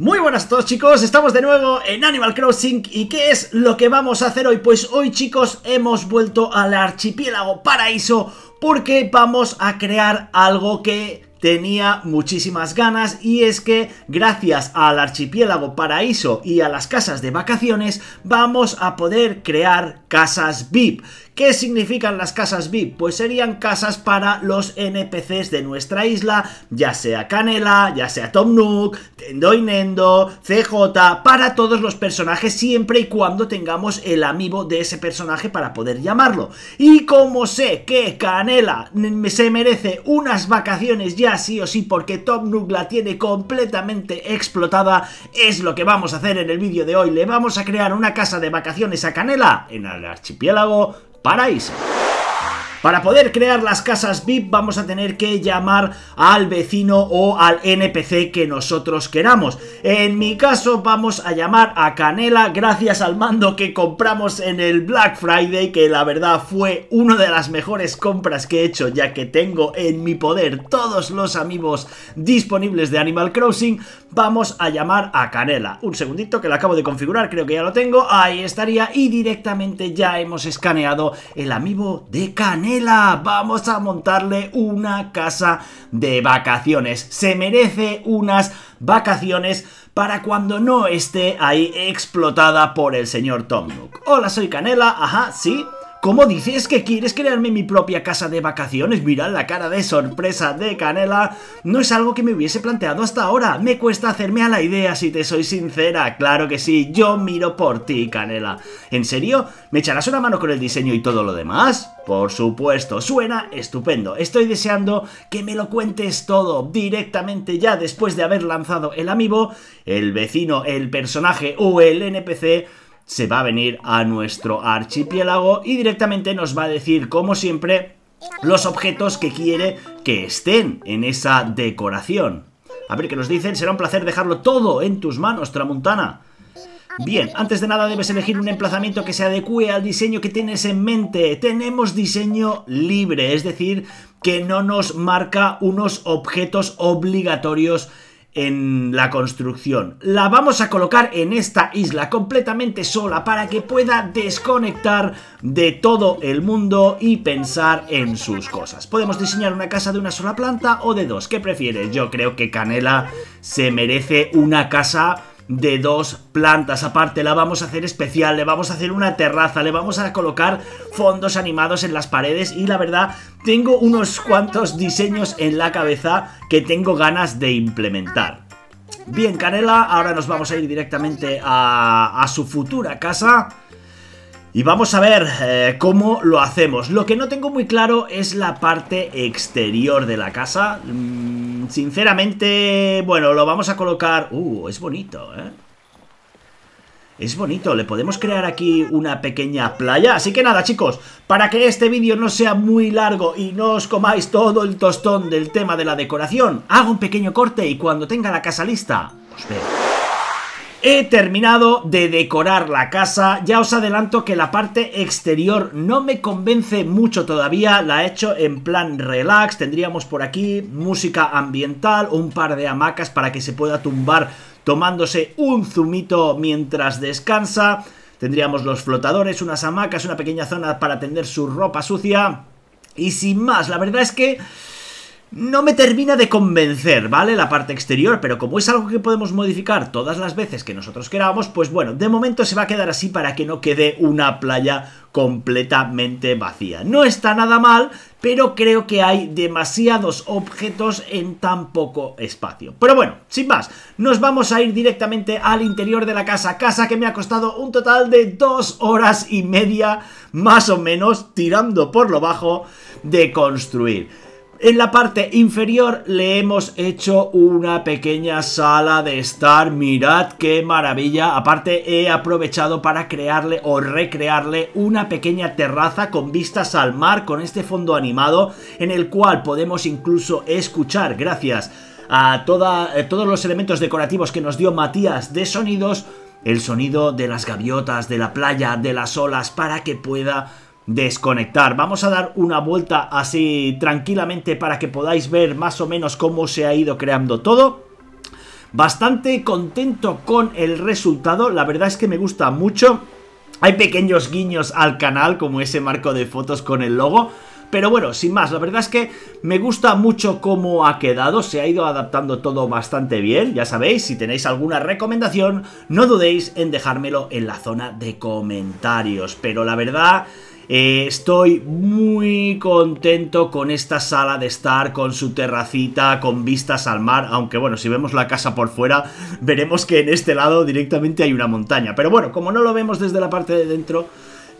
Muy buenas a todos chicos, estamos de nuevo en Animal Crossing ¿Y qué es lo que vamos a hacer hoy? Pues hoy chicos hemos vuelto al archipiélago paraíso Porque vamos a crear algo que tenía muchísimas ganas y es que gracias al archipiélago paraíso y a las casas de vacaciones vamos a poder crear casas VIP ¿Qué significan las casas VIP? Pues serían casas para los NPCs de nuestra isla, ya sea Canela, ya sea Tom Nook, Tendo Nendo, CJ, para todos los personajes siempre y cuando tengamos el amigo de ese personaje para poder llamarlo. Y como sé que Canela se merece unas vacaciones ya sí o sí porque Tom Nook la tiene completamente explotada, es lo que vamos a hacer en el vídeo de hoy. Le vamos a crear una casa de vacaciones a Canela en el archipiélago Paraíso. Para poder crear las casas VIP vamos a tener que llamar al vecino o al NPC que nosotros queramos. En mi caso vamos a llamar a Canela gracias al mando que compramos en el Black Friday que la verdad fue una de las mejores compras que he hecho ya que tengo en mi poder todos los amigos disponibles de Animal Crossing vamos a llamar a Canela. Un segundito que la acabo de configurar, creo que ya lo tengo. Ahí estaría y directamente ya hemos escaneado el amigo de Canela. Vamos a montarle una casa de vacaciones. Se merece unas vacaciones para cuando no esté ahí explotada por el señor Tom Nook. Hola, soy Canela. Ajá, sí. ¿Cómo dices que quieres crearme mi propia casa de vacaciones? Mirad la cara de sorpresa de Canela. No es algo que me hubiese planteado hasta ahora. Me cuesta hacerme a la idea, si te soy sincera. Claro que sí, yo miro por ti, Canela. ¿En serio? ¿Me echarás una mano con el diseño y todo lo demás? Por supuesto, suena estupendo. Estoy deseando que me lo cuentes todo directamente ya después de haber lanzado el amigo, el vecino, el personaje o el NPC se va a venir a nuestro archipiélago y directamente nos va a decir, como siempre, los objetos que quiere que estén en esa decoración. A ver qué nos dicen, será un placer dejarlo todo en tus manos, Tramuntana. Bien, antes de nada debes elegir un emplazamiento que se adecue al diseño que tienes en mente. Tenemos diseño libre, es decir, que no nos marca unos objetos obligatorios en la construcción. La vamos a colocar en esta isla completamente sola para que pueda desconectar de todo el mundo y pensar en sus cosas. Podemos diseñar una casa de una sola planta o de dos. ¿Qué prefieres? Yo creo que Canela se merece una casa de dos plantas. Aparte, la vamos a hacer especial, le vamos a hacer una terraza, le vamos a colocar fondos animados en las paredes y la verdad, tengo unos cuantos diseños en la cabeza que tengo ganas de implementar. Bien, Canela, ahora nos vamos a ir directamente a, su futura casa y vamos a ver eh, cómo lo hacemos. Lo que no tengo muy claro es la parte exterior de la casa. Mm, sinceramente, bueno, lo vamos a colocar... Uh, es bonito, ¿eh? Es bonito, le podemos crear aquí una pequeña playa. Así que nada, chicos, para que este vídeo no sea muy largo y no os comáis todo el tostón del tema de la decoración, hago un pequeño corte y cuando tenga la casa lista, os He terminado de decorar la casa, ya os adelanto que la parte exterior no me convence mucho todavía, la he hecho en plan relax, tendríamos por aquí música ambiental, un par de hamacas para que se pueda tumbar tomándose un zumito mientras descansa, tendríamos los flotadores, unas hamacas, una pequeña zona para tender su ropa sucia y sin más, la verdad es que... No me termina de convencer, ¿vale? La parte exterior, pero como es algo que podemos modificar todas las veces que nosotros queramos, pues bueno, de momento se va a quedar así para que no quede una playa completamente vacía. No está nada mal, pero creo que hay demasiados objetos en tan poco espacio. Pero bueno, sin más, nos vamos a ir directamente al interior de la casa, casa que me ha costado un total de dos horas y media, más o menos, tirando por lo bajo, de construir. En la parte inferior le hemos hecho una pequeña sala de estar, mirad qué maravilla, aparte he aprovechado para crearle o recrearle una pequeña terraza con vistas al mar con este fondo animado en el cual podemos incluso escuchar, gracias a eh, todos los elementos decorativos que nos dio Matías de sonidos, el sonido de las gaviotas, de la playa, de las olas, para que pueda desconectar. Vamos a dar una vuelta así tranquilamente para que podáis ver más o menos cómo se ha ido creando todo. Bastante contento con el resultado, la verdad es que me gusta mucho. Hay pequeños guiños al canal como ese marco de fotos con el logo. Pero bueno, sin más, la verdad es que me gusta mucho cómo ha quedado, se ha ido adaptando todo bastante bien, ya sabéis, si tenéis alguna recomendación, no dudéis en dejármelo en la zona de comentarios, pero la verdad eh, estoy muy contento con esta sala de estar, con su terracita, con vistas al mar, aunque bueno, si vemos la casa por fuera, veremos que en este lado directamente hay una montaña. Pero bueno, como no lo vemos desde la parte de dentro,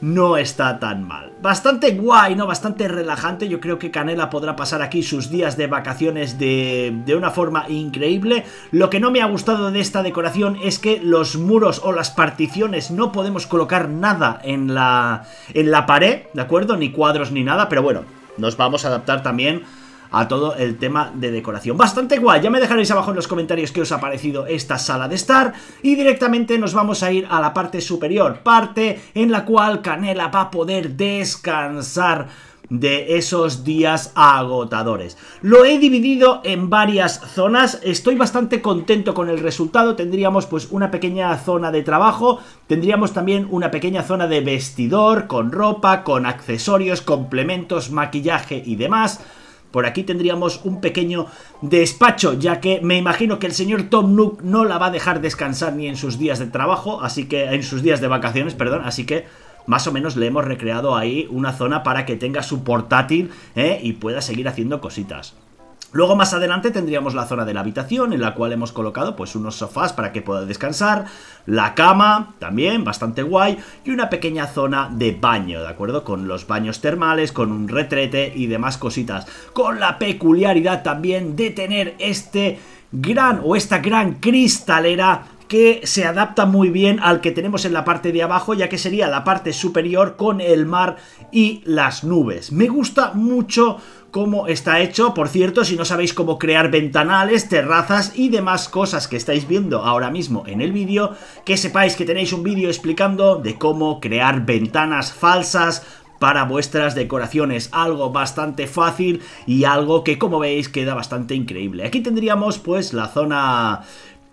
no está tan mal. Bastante guay, ¿no? Bastante relajante. Yo creo que Canela podrá pasar aquí sus días de vacaciones de, de una forma increíble. Lo que no me ha gustado de esta decoración es que los muros o las particiones no podemos colocar nada en la, en la pared, ¿de acuerdo? Ni cuadros ni nada, pero bueno, nos vamos a adaptar también a todo el tema de decoración. Bastante guay, ya me dejaréis abajo en los comentarios qué os ha parecido esta sala de estar y directamente nos vamos a ir a la parte superior, parte en la cual Canela va a poder descansar de esos días agotadores. Lo he dividido en varias zonas, estoy bastante contento con el resultado, tendríamos pues una pequeña zona de trabajo, tendríamos también una pequeña zona de vestidor, con ropa, con accesorios, complementos, maquillaje y demás por aquí tendríamos un pequeño despacho, ya que me imagino que el señor Tom Nook no la va a dejar descansar ni en sus días de trabajo, así que en sus días de vacaciones, perdón, así que más o menos le hemos recreado ahí una zona para que tenga su portátil ¿eh? y pueda seguir haciendo cositas. Luego más adelante tendríamos la zona de la habitación en la cual hemos colocado pues unos sofás para que pueda descansar, la cama también bastante guay y una pequeña zona de baño, ¿de acuerdo? Con los baños termales, con un retrete y demás cositas, con la peculiaridad también de tener este gran o esta gran cristalera que se adapta muy bien al que tenemos en la parte de abajo, ya que sería la parte superior con el mar y las nubes. Me gusta mucho cómo está hecho. Por cierto, si no sabéis cómo crear ventanales, terrazas y demás cosas que estáis viendo ahora mismo en el vídeo, que sepáis que tenéis un vídeo explicando de cómo crear ventanas falsas, para vuestras decoraciones, algo bastante fácil y algo que como veis queda bastante increíble. Aquí tendríamos pues la zona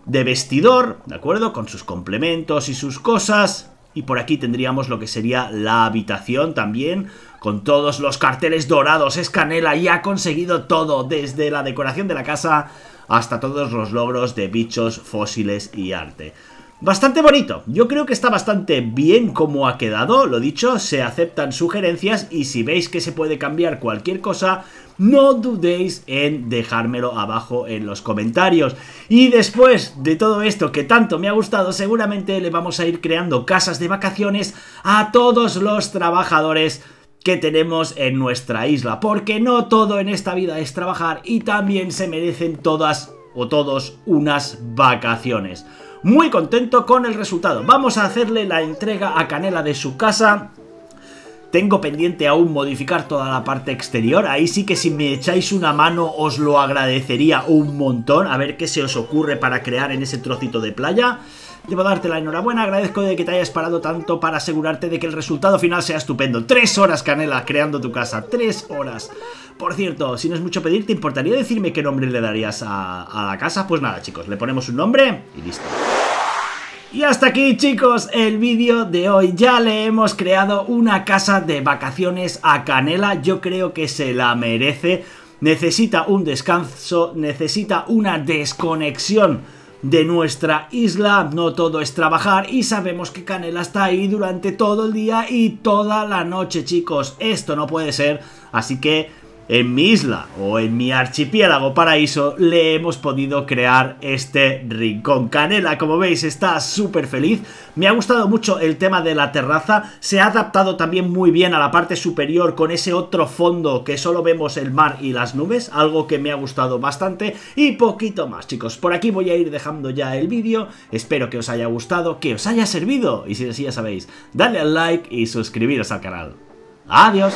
de vestidor, ¿de acuerdo? Con sus complementos y sus cosas. Y por aquí tendríamos lo que sería la habitación también, con todos los carteles dorados. Es Canela y ha conseguido todo, desde la decoración de la casa hasta todos los logros de bichos, fósiles y arte. Bastante bonito, yo creo que está bastante bien como ha quedado, lo dicho, se aceptan sugerencias y si veis que se puede cambiar cualquier cosa, no dudéis en dejármelo abajo en los comentarios. Y después de todo esto que tanto me ha gustado, seguramente le vamos a ir creando casas de vacaciones a todos los trabajadores que tenemos en nuestra isla, porque no todo en esta vida es trabajar y también se merecen todas o todos unas vacaciones muy contento con el resultado. Vamos a hacerle la entrega a Canela de su casa. Tengo pendiente aún modificar toda la parte exterior, ahí sí que si me echáis una mano os lo agradecería un montón, a ver qué se os ocurre para crear en ese trocito de playa. Debo darte la enhorabuena, agradezco de que te hayas parado tanto para asegurarte de que el resultado final sea estupendo. Tres horas, Canela, creando tu casa. Tres horas. Por cierto, si no es mucho pedir, ¿te importaría decirme qué nombre le darías a, a la casa? Pues nada, chicos, le ponemos un nombre y listo. Y hasta aquí chicos el vídeo de hoy, ya le hemos creado una casa de vacaciones a Canela, yo creo que se la merece, necesita un descanso, necesita una desconexión de nuestra isla, no todo es trabajar y sabemos que Canela está ahí durante todo el día y toda la noche chicos, esto no puede ser, así que en mi isla o en mi archipiélago paraíso le hemos podido crear este rincón. Canela, como veis, está súper feliz. Me ha gustado mucho el tema de la terraza. Se ha adaptado también muy bien a la parte superior con ese otro fondo que solo vemos el mar y las nubes, algo que me ha gustado bastante. Y poquito más, chicos. Por aquí voy a ir dejando ya el vídeo. Espero que os haya gustado, que os haya servido. Y si así ya sabéis, dadle al like y suscribiros al canal. ¡Adiós!